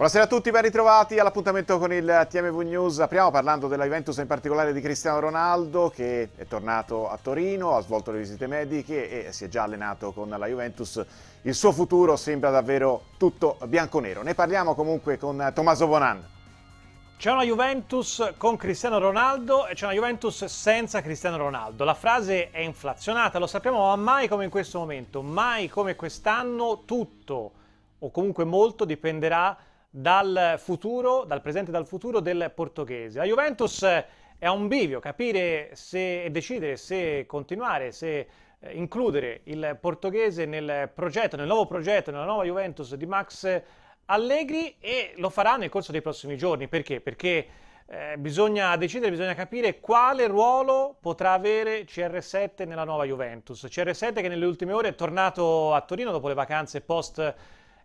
Buonasera a tutti, ben ritrovati all'appuntamento con il TMV News. Apriamo parlando della Juventus, in particolare di Cristiano Ronaldo, che è tornato a Torino, ha svolto le visite mediche e si è già allenato con la Juventus. Il suo futuro sembra davvero tutto bianco-nero. Ne parliamo comunque con Tommaso Bonan. C'è una Juventus con Cristiano Ronaldo e c'è una Juventus senza Cristiano Ronaldo. La frase è inflazionata, lo sappiamo, ma mai come in questo momento, mai come quest'anno, tutto o comunque molto dipenderà da dal futuro, dal presente e dal futuro del portoghese. La Juventus eh, è a un bivio, capire se, e decidere se continuare, se eh, includere il portoghese nel progetto, nel nuovo progetto, nella nuova Juventus di Max Allegri e lo farà nel corso dei prossimi giorni. Perché? Perché eh, bisogna decidere, bisogna capire quale ruolo potrà avere CR7 nella nuova Juventus. CR7 che nelle ultime ore è tornato a Torino dopo le vacanze post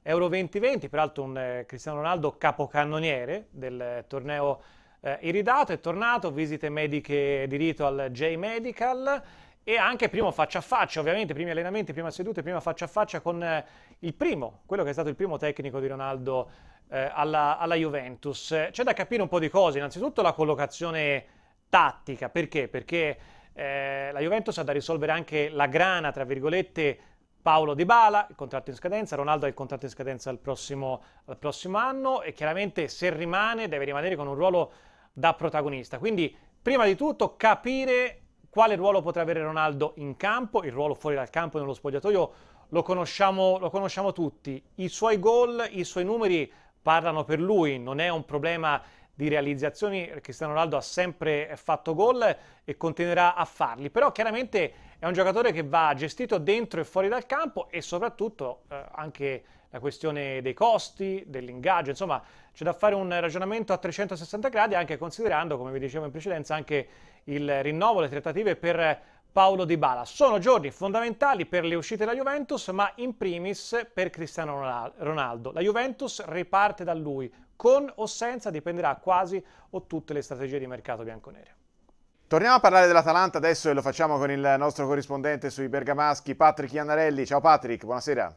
Euro 2020, peraltro un eh, Cristiano Ronaldo capocannoniere del eh, torneo eh, iridato, è tornato, visite mediche di rito al J Medical e anche primo faccia a faccia, ovviamente primi allenamenti, prima sedute, prima faccia a faccia con eh, il primo, quello che è stato il primo tecnico di Ronaldo eh, alla, alla, Juventus. C'è da capire un po' di cose, innanzitutto la collocazione tattica, perché? Perché eh, la Juventus ha da risolvere anche la grana, tra virgolette, Paolo Di Bala, il contratto in scadenza, Ronaldo ha il contratto in scadenza al prossimo, al prossimo, anno e chiaramente se rimane deve rimanere con un ruolo da protagonista. Quindi prima di tutto capire quale ruolo potrà avere Ronaldo in campo, il ruolo fuori dal campo nello spogliatoio lo conosciamo, lo conosciamo tutti, i suoi gol, i suoi numeri parlano per lui, non è un problema di realizzazioni, Cristiano Ronaldo ha sempre fatto gol e continuerà a farli, però chiaramente è un giocatore che va gestito dentro e fuori dal campo e soprattutto eh, anche la questione dei costi, dell'ingaggio, insomma c'è da fare un ragionamento a 360 gradi anche considerando, come vi dicevo in precedenza, anche il rinnovo, le trattative per Paolo Di Bala. Sono giorni fondamentali per le uscite della Juventus, ma in primis per Cristiano Ronaldo. La Juventus riparte da lui, con o senza dipenderà quasi o tutte le strategie di mercato bianconere. Torniamo a parlare dell'Atalanta adesso e lo facciamo con il nostro corrispondente sui bergamaschi, Patrick Iannarelli. Ciao Patrick, buonasera.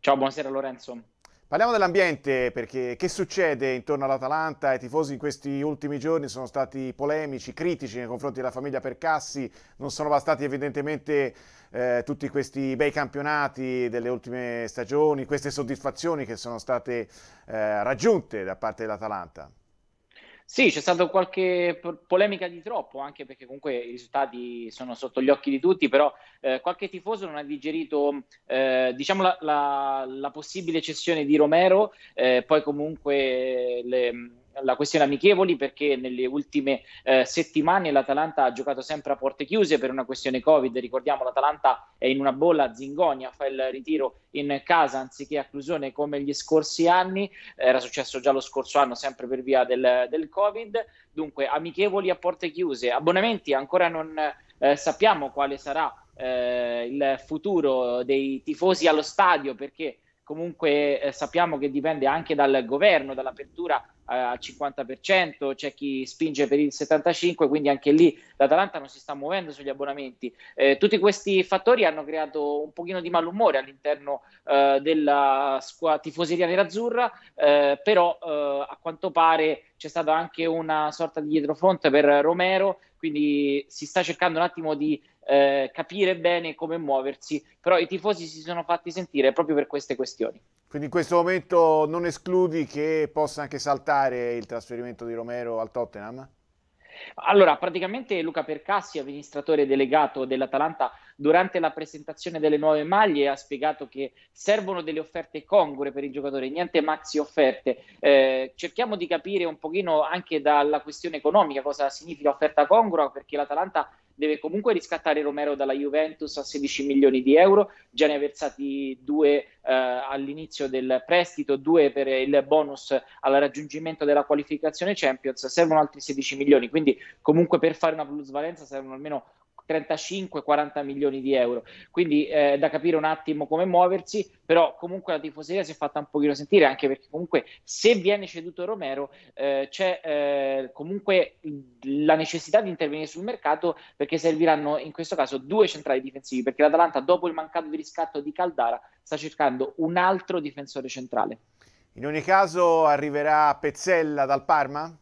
Ciao, buonasera Lorenzo. Parliamo dell'ambiente perché che succede intorno all'Atalanta? I tifosi in questi ultimi giorni sono stati polemici, critici nei confronti della famiglia Percassi, non sono bastati evidentemente eh, tutti questi bei campionati delle ultime stagioni, queste soddisfazioni che sono state eh, raggiunte da parte dell'Atalanta. Sì, c'è stata qualche polemica di troppo, anche perché comunque i risultati sono sotto gli occhi di tutti, però eh, qualche tifoso non ha digerito eh, diciamo la, la, la, possibile cessione di Romero, eh, poi comunque le la questione amichevoli perché nelle ultime eh, settimane l'Atalanta ha giocato sempre a porte chiuse per una questione Covid. Ricordiamo l'Atalanta è in una bolla, Zingonia fa il ritiro in casa anziché a Clusione come gli scorsi anni, era successo già lo scorso anno sempre per via del, del Covid. Dunque amichevoli a porte chiuse, abbonamenti ancora non eh, sappiamo quale sarà eh, il futuro dei tifosi allo stadio perché comunque eh, sappiamo che dipende anche dal governo, dall'apertura eh, al 50%, c'è chi spinge per il 75%, quindi anche lì l'Atalanta non si sta muovendo sugli abbonamenti. Eh, tutti questi fattori hanno creato un pochino di malumore all'interno eh, della squa- tifoseria nerazzurra, eh, però eh, a quanto pare c'è stata anche una sorta di dietrofront per Romero, quindi si sta cercando un attimo di eh, capire bene come muoversi, però i tifosi si sono fatti sentire proprio per queste questioni. Quindi in questo momento non escludi che possa anche saltare il trasferimento di Romero al Tottenham? Allora, praticamente Luca Percassi, amministratore delegato dell'Atalanta, durante la presentazione delle nuove maglie ha spiegato che servono delle offerte congure per il giocatore, niente maxi offerte. Eh, cerchiamo di capire un pochino anche dalla questione economica cosa significa offerta congrua, perché l'Atalanta deve comunque riscattare Romero dalla Juventus a 16 milioni di euro, già ne ha versati due eh, all'inizio del prestito, due per il bonus al raggiungimento della qualificazione Champions, servono altri 16 milioni, quindi comunque per fare una plusvalenza servono almeno 35-40 milioni di euro. Quindi eh, da capire un attimo come muoversi, però comunque la tifoseria si è fatta un pochino sentire, anche perché comunque se viene ceduto Romero eh, c'è eh, comunque la necessità di intervenire sul mercato perché serviranno in questo caso due centrali difensivi, perché l'Atalanta dopo il mancato riscatto di Caldara sta cercando un altro difensore centrale. In ogni caso arriverà Pezzella dal Parma?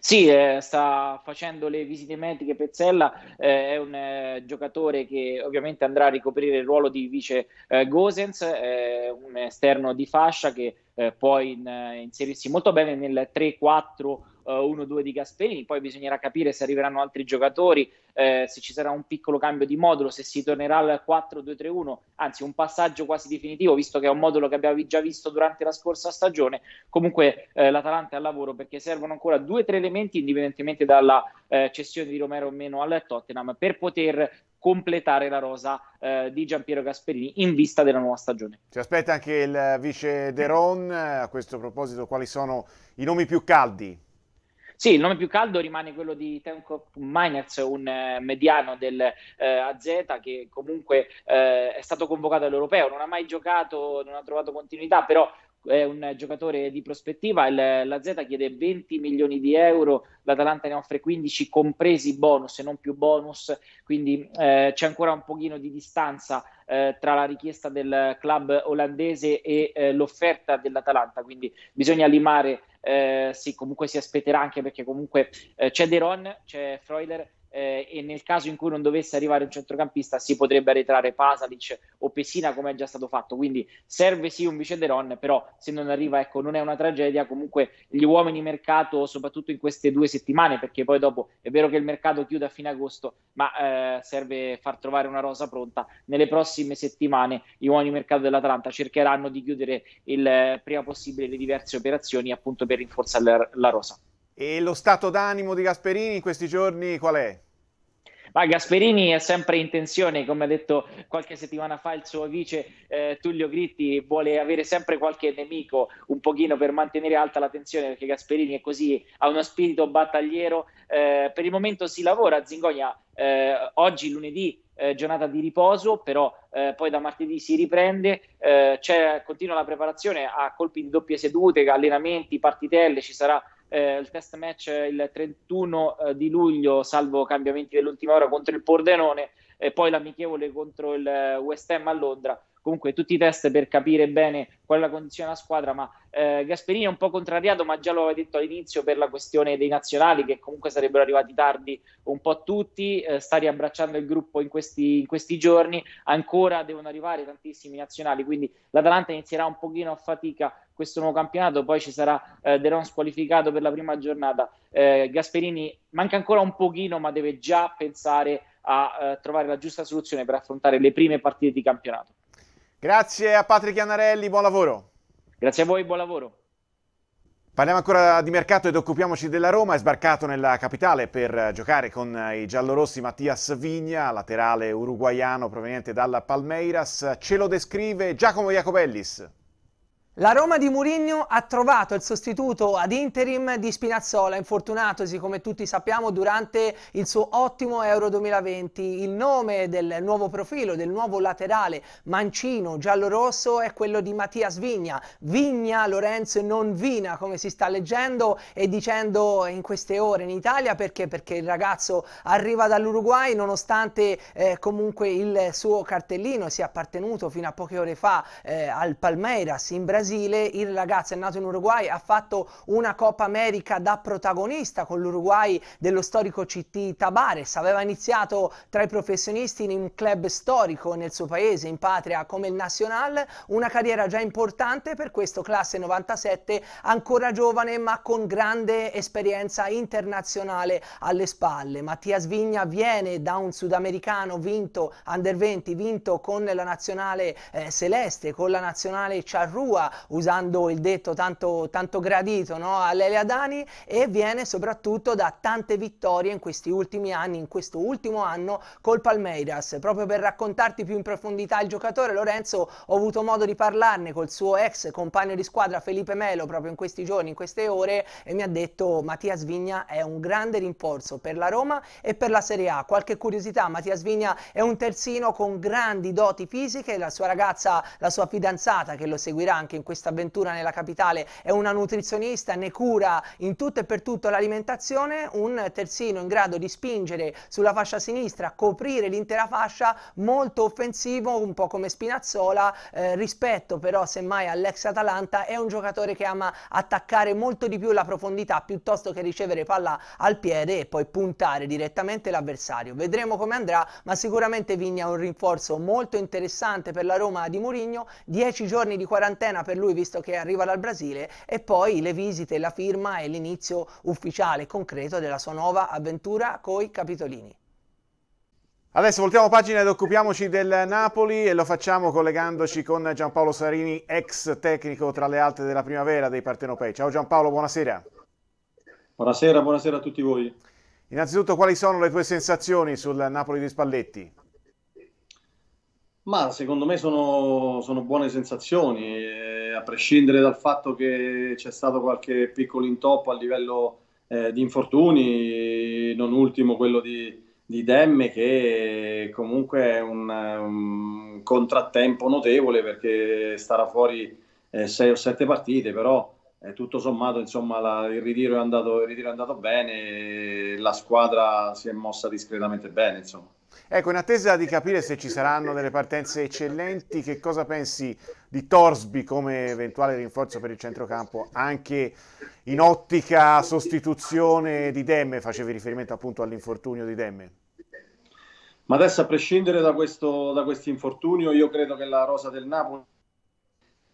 Sì, eh, sta facendo le visite mediche. Pezzella eh, è un eh, giocatore che ovviamente andrà a ricoprire il ruolo di vice eh, Gosens, un esterno di fascia che eh, può in, eh, inserirsi molto bene nel 3-4 1-2 eh, di Gasperini, poi bisognerà capire se arriveranno altri giocatori, eh, se ci sarà un piccolo cambio di modulo, se si tornerà al 4-2-3-1, anzi un passaggio quasi definitivo, visto che è un modulo che abbiamo già visto durante la scorsa stagione. Comunque eh, l'Atalanta è al lavoro perché servono ancora due o tre elementi, indipendentemente dalla eh, cessione di Romero o meno al Tottenham, per poter completare la rosa eh, di Giampiero Gasperini in vista della nuova stagione. Ci aspetta anche il vice De Ron, a questo proposito quali sono i nomi più caldi? Sì, il nome più caldo rimane quello di Tenko Miners, un eh, mediano del eh, AZ che comunque eh, è stato convocato all'Europeo, non ha mai giocato, non ha trovato continuità, però è un giocatore di prospettiva, il, la Z chiede 20 milioni di euro, l'Atalanta ne offre 15 compresi bonus e non più bonus, quindi eh, c'è ancora un pochino di distanza eh, tra la richiesta del club olandese e eh, l'offerta dell'Atalanta, quindi bisogna limare, eh, sì, comunque si aspetterà anche perché comunque eh, c'è De c'è Freuler, eh, e nel caso in cui non dovesse arrivare un centrocampista si potrebbe arretrare Pasalic o Pessina come è già stato fatto quindi serve sì un vice Vicenderon però se non arriva ecco non è una tragedia comunque gli uomini mercato soprattutto in queste due settimane perché poi dopo è vero che il mercato chiude a fine agosto ma eh, serve far trovare una rosa pronta nelle prossime settimane gli uomini mercato dell'Atalanta cercheranno di chiudere il eh, prima possibile le diverse operazioni appunto per rinforzare la, la rosa e lo stato d'animo di Gasperini in questi giorni qual è? Ma Gasperini è sempre in tensione, come ha detto qualche settimana fa il suo vice eh, Tullio Gritti, vuole avere sempre qualche nemico un pochino per mantenere alta la tensione, perché Gasperini è così, ha uno spirito battagliero. Eh, per il momento si lavora a Zingonia, eh, oggi lunedì eh, giornata di riposo, però eh, poi da martedì si riprende, eh, continua la preparazione a colpi di doppie sedute, allenamenti, partitelle, ci sarà eh, il test match il 31 eh, di luglio, salvo cambiamenti dell'ultima ora contro il Pordenone e poi l'amichevole contro il eh, West Ham a Londra comunque tutti i test per capire bene qual è la condizione della squadra, ma eh, Gasperini è un po' contrariato, ma già lo aveva detto all'inizio per la questione dei nazionali, che comunque sarebbero arrivati tardi un po' tutti, eh, sta riabbracciando il gruppo in questi, in questi giorni, ancora devono arrivare tantissimi nazionali, quindi l'Atalanta inizierà un pochino a fatica questo nuovo campionato, poi ci sarà eh, De Ron squalificato per la prima giornata, eh, Gasperini manca ancora un pochino, ma deve già pensare a eh, trovare la giusta soluzione per affrontare le prime partite di campionato. Grazie a Patrick Iannarelli, buon lavoro. Grazie a voi, buon lavoro. Parliamo ancora di mercato ed occupiamoci della Roma. È sbarcato nella capitale per giocare con i giallorossi Mattias Vigna, laterale uruguaiano proveniente dalla Palmeiras. Ce lo descrive Giacomo Iacobellis. La Roma di Mourinho ha trovato il sostituto ad interim di Spinazzola, infortunatosi come tutti sappiamo durante il suo ottimo Euro 2020. Il nome del nuovo profilo, del nuovo laterale mancino giallo-rosso è quello di Mattias Vigna. Vigna Lorenzo non Vina come si sta leggendo e dicendo in queste ore in Italia perché? Perché il ragazzo arriva dall'Uruguay nonostante eh, comunque il suo cartellino sia appartenuto fino a poche ore fa eh, al Palmeiras in Brasile Brasile, il ragazzo è nato in Uruguay, ha fatto una Coppa America da protagonista con l'Uruguay dello storico CT Tabares, aveva iniziato tra i professionisti in un club storico nel suo paese, in patria come il Nacional, una carriera già importante per questo classe 97 ancora giovane ma con grande esperienza internazionale alle spalle. Mattia Svigna viene da un sudamericano vinto under 20, vinto con la nazionale eh, celeste, con la nazionale Charrua, usando il detto tanto, tanto gradito no? Dani e viene soprattutto da tante vittorie in questi ultimi anni, in questo ultimo anno col Palmeiras. Proprio per raccontarti più in profondità il giocatore Lorenzo ho avuto modo di parlarne col suo ex compagno di squadra Felipe Melo proprio in questi giorni, in queste ore e mi ha detto Mattia Svigna è un grande rinforzo per la Roma e per la Serie A. Qualche curiosità, Mattia Svigna è un terzino con grandi doti fisiche, la sua ragazza, la sua fidanzata che lo seguirà anche in questa avventura nella capitale è una nutrizionista, ne cura in tutto e per tutto l'alimentazione, un terzino in grado di spingere sulla fascia sinistra, coprire l'intera fascia, molto offensivo, un po' come Spinazzola, eh, rispetto però semmai all'ex Atalanta, è un giocatore che ama attaccare molto di più la profondità piuttosto che ricevere palla al piede e poi puntare direttamente l'avversario. Vedremo come andrà, ma sicuramente Vigna è un rinforzo molto interessante per la Roma di Mourinho, 10 giorni di quarantena per per lui visto che arriva dal Brasile e poi le visite, la firma e l'inizio ufficiale e concreto della sua nuova avventura coi Capitolini. Adesso voltiamo pagina ed occupiamoci del Napoli e lo facciamo collegandoci con Giampaolo Sarini, ex tecnico tra le altre della primavera dei Partenopei. Ciao Giampaolo, buonasera. Buonasera, buonasera a tutti voi. Innanzitutto quali sono le tue sensazioni sul Napoli di Spalletti? Ma secondo me sono, sono buone sensazioni, eh, a prescindere dal fatto che c'è stato qualche piccolo intoppo a livello eh, di infortuni, non ultimo quello di, di Demme che comunque è un, un contrattempo notevole perché starà fuori 6 eh, o 7 partite, però eh, tutto sommato insomma, la, il, ritiro andato, il, ritiro è andato, bene, la squadra si è mossa discretamente bene. Insomma. Ecco, in attesa di capire se ci saranno delle partenze eccellenti, che cosa pensi di Torsby come eventuale rinforzo per il centrocampo, anche in ottica sostituzione di Demme, facevi riferimento appunto all'infortunio di Demme? Ma adesso a prescindere da questo, da questo infortunio, io credo che la rosa del Napoli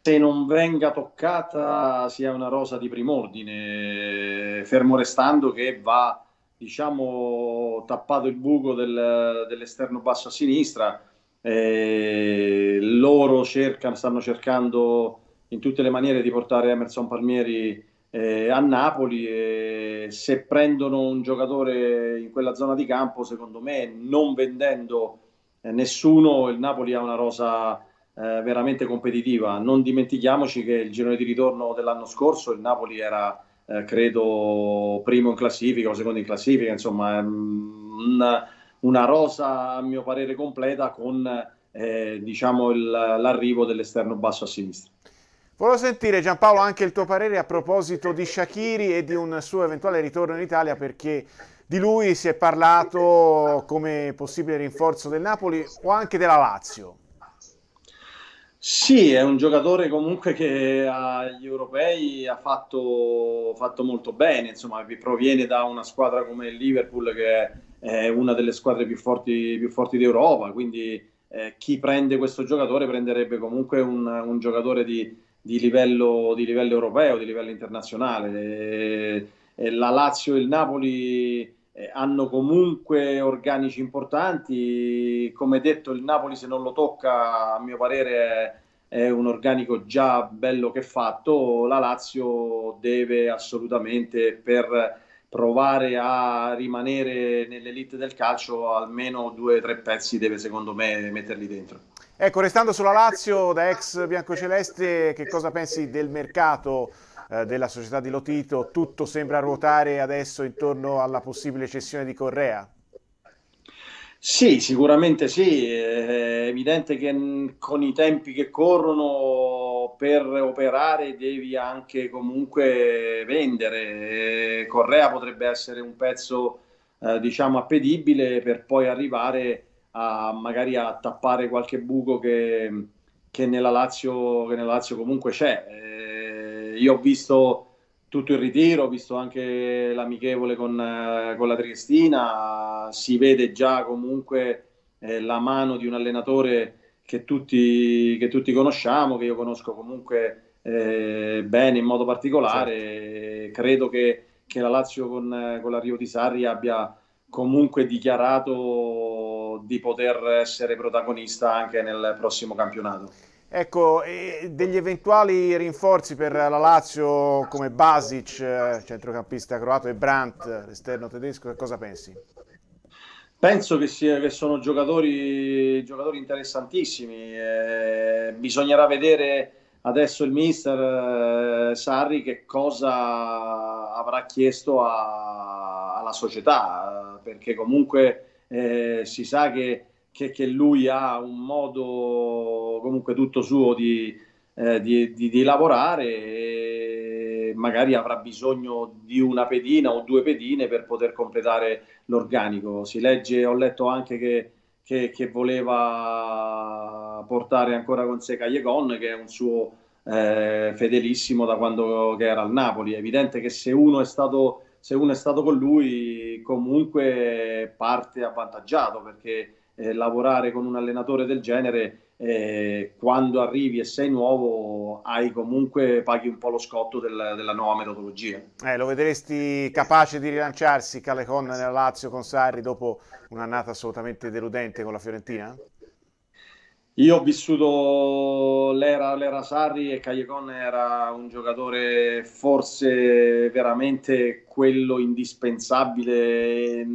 se non venga toccata sia una rosa di prim'ordine, fermo restando che va diciamo, tappato il buco del, dell'esterno basso a sinistra. Eh, loro cercano, stanno cercando in tutte le maniere di portare Emerson Palmieri eh, a Napoli e se prendono un giocatore in quella zona di campo, secondo me, non vendendo eh, nessuno, il Napoli ha una rosa eh, veramente competitiva. Non dimentichiamoci che il girone di ritorno dell'anno scorso il Napoli era eh, credo primo in classifica o secondo in classifica, insomma una, una rosa a mio parere completa con eh, diciamo il, l'arrivo dell'esterno basso a sinistra. Volevo sentire Giampaolo anche il tuo parere a proposito di Shakiri e di un suo eventuale ritorno in Italia perché di lui si è parlato come possibile rinforzo del Napoli o anche della Lazio. Sì, è un giocatore comunque che agli europei ha fatto, fatto molto bene, insomma, proviene da una squadra come il Liverpool che è una delle squadre più forti, più forti d'Europa, quindi eh, chi prende questo giocatore prenderebbe comunque un, un giocatore di, di, livello, di, livello, europeo, di livello internazionale. E, e la Lazio e il Napoli eh, hanno comunque organici importanti. Come detto, il Napoli se non lo tocca, a mio parere, è un organico già bello che fatto. La Lazio deve assolutamente per provare a rimanere nell'elite del calcio almeno due o tre pezzi deve secondo me metterli dentro. Ecco, restando sulla Lazio, da ex biancoceleste, che cosa pensi del mercato? Eh, della società di Lotito, tutto sembra ruotare adesso intorno alla possibile cessione di Correa? Sì, sicuramente sì, è evidente che con i tempi che corrono per operare devi anche comunque vendere. Eh, Correa potrebbe essere un pezzo eh, diciamo appetibile per poi arrivare a magari a tappare qualche buco che, che, nella, Lazio, che nella Lazio comunque c'è eh, io ho visto tutto il ritiro, ho visto anche l'amichevole con, eh, con la Triestina, si vede già comunque eh, la mano di un allenatore che tutti, che tutti conosciamo, che io conosco comunque eh, bene in modo particolare. Certo. Credo che, che, la Lazio con, con l'arrivo di Sarri abbia comunque dichiarato di poter essere protagonista anche nel prossimo campionato. Ecco, degli eventuali rinforzi per la Lazio come Basic, eh, centrocampista croato, e Brandt, l'esterno tedesco, che cosa pensi? Penso che, sia, che sono giocatori, giocatori interessantissimi, eh, bisognerà vedere adesso il mister eh, Sarri che cosa avrà chiesto a, alla società, eh, perché comunque eh, si sa che che, che lui ha un modo comunque tutto suo di, eh, di, di, di lavorare e magari avrà bisogno di una pedina o due pedine per poter completare l'organico. Si legge, ho letto anche che, che, che voleva portare ancora con sé Cagliegon, che è un suo eh, fedelissimo da quando era al Napoli. È evidente che se uno è stato se uno è stato con lui comunque parte avvantaggiato perché eh, lavorare con un allenatore del genere, eh, quando arrivi e sei nuovo, hai comunque paghi un po' lo scotto del, della nuova metodologia. Eh, lo vedresti capace di rilanciarsi Calecon nella Lazio con Sarri dopo un'annata assolutamente deludente con la Fiorentina? Io ho vissuto l'era, Sarri e Cagliacon era un giocatore forse veramente quello indispensabile.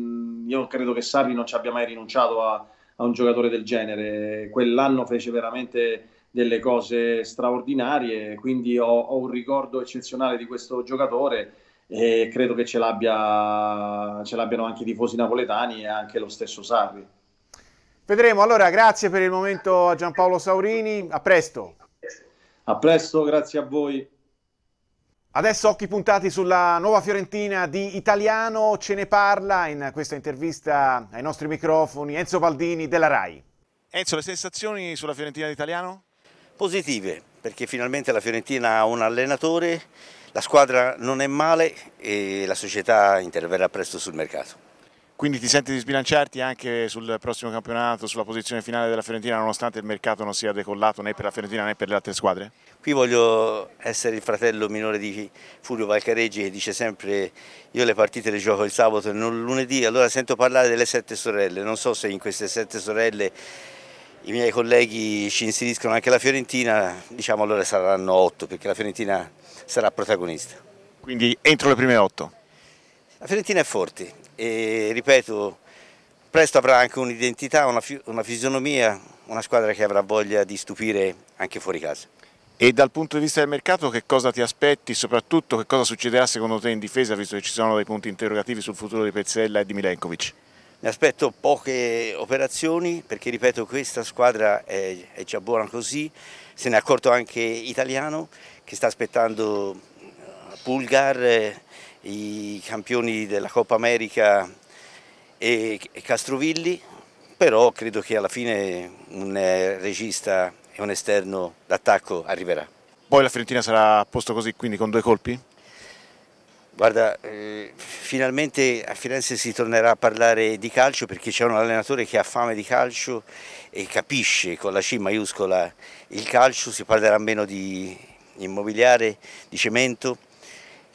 Io credo che Sarri non ci abbia mai rinunciato a, a un giocatore del genere. Quell'anno fece veramente delle cose straordinarie, quindi ho, ho un ricordo eccezionale di questo giocatore e credo che ce, l'abbia, ce l'abbiano anche i tifosi napoletani e anche lo stesso Sarri. Vedremo, allora grazie per il momento a Giampaolo Saurini, a presto. A presto, grazie a voi. Adesso occhi puntati sulla nuova Fiorentina di Italiano, ce ne parla in questa intervista ai nostri microfoni Enzo Baldini della RAI. Enzo, le sensazioni sulla Fiorentina di Italiano? Positive, perché finalmente la Fiorentina ha un allenatore, la squadra non è male e la società interverrà presto sul mercato. Quindi ti senti di sbilanciarti anche sul prossimo campionato, sulla posizione finale della Fiorentina, nonostante il mercato non sia decollato né per la Fiorentina né per le altre squadre? Qui voglio essere il fratello minore di Furio Valcareggi che dice sempre io le partite le gioco il sabato e non il lunedì, allora sento parlare delle sette sorelle, non so se in queste sette sorelle i miei colleghi ci inseriscono anche la Fiorentina, diciamo allora saranno otto perché la Fiorentina sarà protagonista. Quindi entro le prime otto? La Fiorentina è forte, e ripeto, presto avrà anche un'identità, una, una fisionomia, una squadra che avrà voglia di stupire anche fuori casa. E dal punto di vista del mercato che cosa ti aspetti, soprattutto che cosa succederà secondo te in difesa, visto che ci sono dei punti interrogativi sul futuro di Pezzella e di Milenkovic? Mi aspetto poche operazioni perché ripeto questa squadra è, è già buona così, se ne è accorto anche Italiano che sta aspettando eh, Pulgar eh, i campioni della Coppa America e, Castrovilli, però credo che alla fine un eh, regista e un esterno d'attacco arriverà. Poi la Fiorentina sarà a posto così, quindi con due colpi? Guarda, eh, finalmente a Firenze si tornerà a parlare di calcio perché c'è un allenatore che ha fame di calcio e capisce con la C maiuscola il calcio, si parlerà meno di immobiliare, di cemento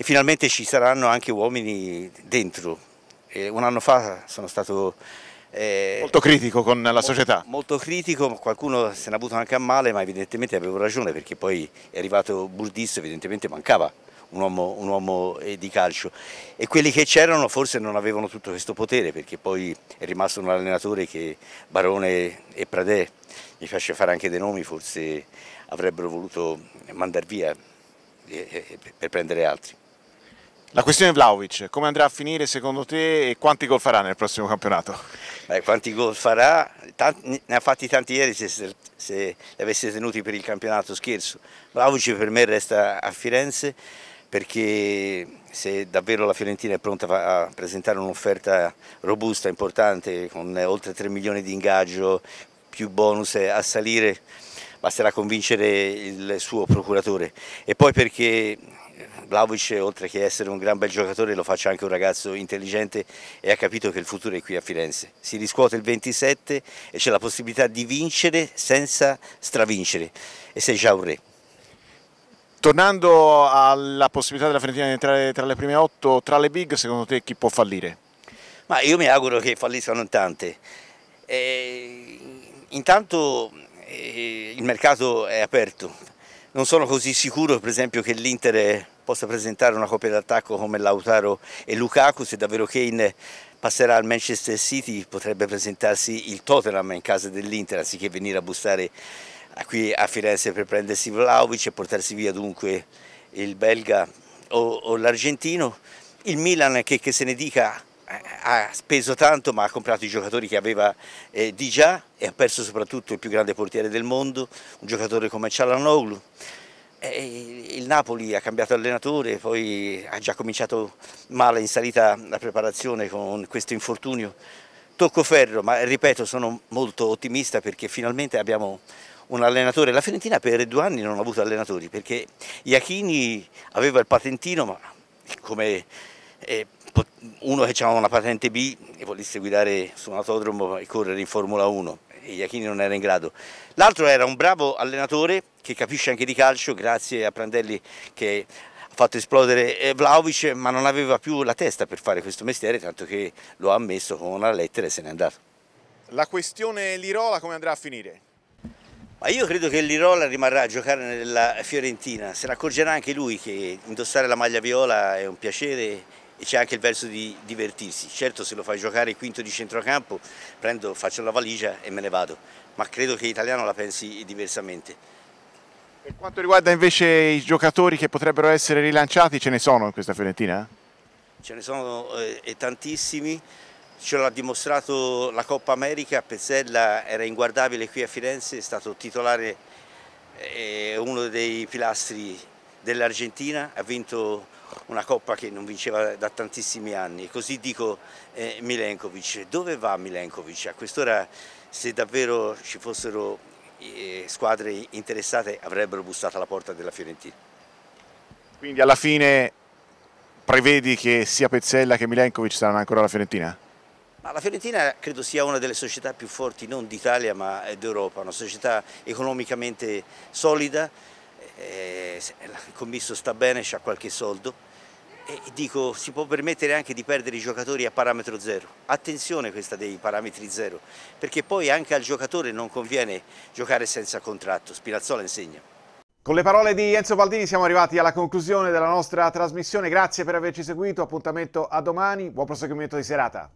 e finalmente ci saranno anche uomini dentro. E un anno fa sono stato... Eh, molto critico con la società. Molto, critico, qualcuno se n'è avuto anche a male, ma evidentemente avevo ragione perché poi è arrivato Burdis, evidentemente mancava un uomo, un uomo eh, di calcio e quelli che c'erano forse non avevano tutto questo potere perché poi è rimasto un allenatore che Barone e Pradè, mi piace fare anche dei nomi, forse avrebbero voluto mandare via eh, eh, per prendere altri. La questione Vlaovic, come andrà a finire secondo te e quanti gol farà nel prossimo campionato? Eh, quanti gol farà? Tanti, ne ha fatti tanti ieri se, se, se, li avesse tenuti per il campionato, scherzo. Vlaovic per me resta a Firenze perché se davvero la Fiorentina è pronta a presentare un'offerta robusta, importante, con oltre 3 milioni di ingaggio, più bonus a salire, basterà convincere il suo procuratore. E poi perché Vlaovic oltre che essere un gran bel giocatore lo faccia anche un ragazzo intelligente e ha capito che il futuro è qui a Firenze. Si riscuote il 27 e c'è la possibilità di vincere senza stravincere e sei già un re. Tornando alla possibilità della Fiorentina di entrare tra le prime otto, tra le big, secondo te chi può fallire? Ma io mi auguro che falliscano tante. E, eh, intanto eh, il mercato è aperto, non sono così sicuro per esempio che l'Inter eh, possa presentare una coppia d'attacco come Lautaro e Lukaku, se davvero Kane passerà al Manchester City potrebbe presentarsi il Tottenham in casa dell'Inter anziché venire a bussare qui a Firenze per prendersi Vlaovic e portarsi via dunque il belga o, o l'argentino. Il Milan che, che se ne dica eh, ha speso tanto ma ha comprato i giocatori che aveva eh, di già e ha perso soprattutto il più grande portiere del mondo, un giocatore come Cialanoglu. Eh, il Napoli ha cambiato allenatore, poi ha già cominciato male in salita la preparazione con questo infortunio. Tocco ferro, ma ripeto sono molto ottimista perché finalmente abbiamo un allenatore. La Fiorentina per due anni non ha avuto allenatori perché Iachini aveva il patentino ma come... Eh, uno che aveva una patente B e volesse guidare su un autodromo e correre in Formula 1 e Iachini non era in grado. L'altro era un bravo allenatore che capisce anche di calcio, grazie a Prandelli che ha fatto esplodere eh, Vlaovic, ma non aveva più la testa per fare questo mestiere, tanto che lo ha ammesso con una lettera e se n'è andato. La questione Lirola come andrà a finire? Ma io credo che Lirola rimarrà a giocare nella Fiorentina, se ne accorgerà anche lui che indossare la maglia viola è un piacere e c'è anche il verso di divertirsi. Certo se lo fai giocare il quinto di centrocampo prendo, faccio la valigia e me ne vado, ma credo che l'italiano la pensi diversamente. Per quanto riguarda invece i giocatori che potrebbero essere rilanciati, ce ne sono in questa Fiorentina? Ce ne sono eh, tantissimi, ce l'ha dimostrato la Coppa America, Pezzella era inguardabile qui a Firenze, è stato titolare eh, uno dei pilastri dell'Argentina, ha vinto una coppa che non vinceva da tantissimi anni, così dico eh, Milenkovic, dove va Milenkovic? A quest'ora se davvero ci fossero eh, squadre interessate avrebbero bussato alla porta della Fiorentina. Quindi alla fine prevedi che sia Pezzella che Milenkovic saranno ancora alla Fiorentina? Ma la Fiorentina credo sia una delle società più forti non d'Italia ma d'Europa, una società economicamente solida il commisso sta bene, ha qualche soldo, e dico si può permettere anche di perdere i giocatori a parametro zero. Attenzione questa dei parametri zero, perché poi anche al giocatore non conviene giocare senza contratto. Spinazzola insegna. Con le parole di Enzo Baldini siamo arrivati alla conclusione della nostra trasmissione. Grazie per averci seguito, appuntamento a domani, buon proseguimento di serata.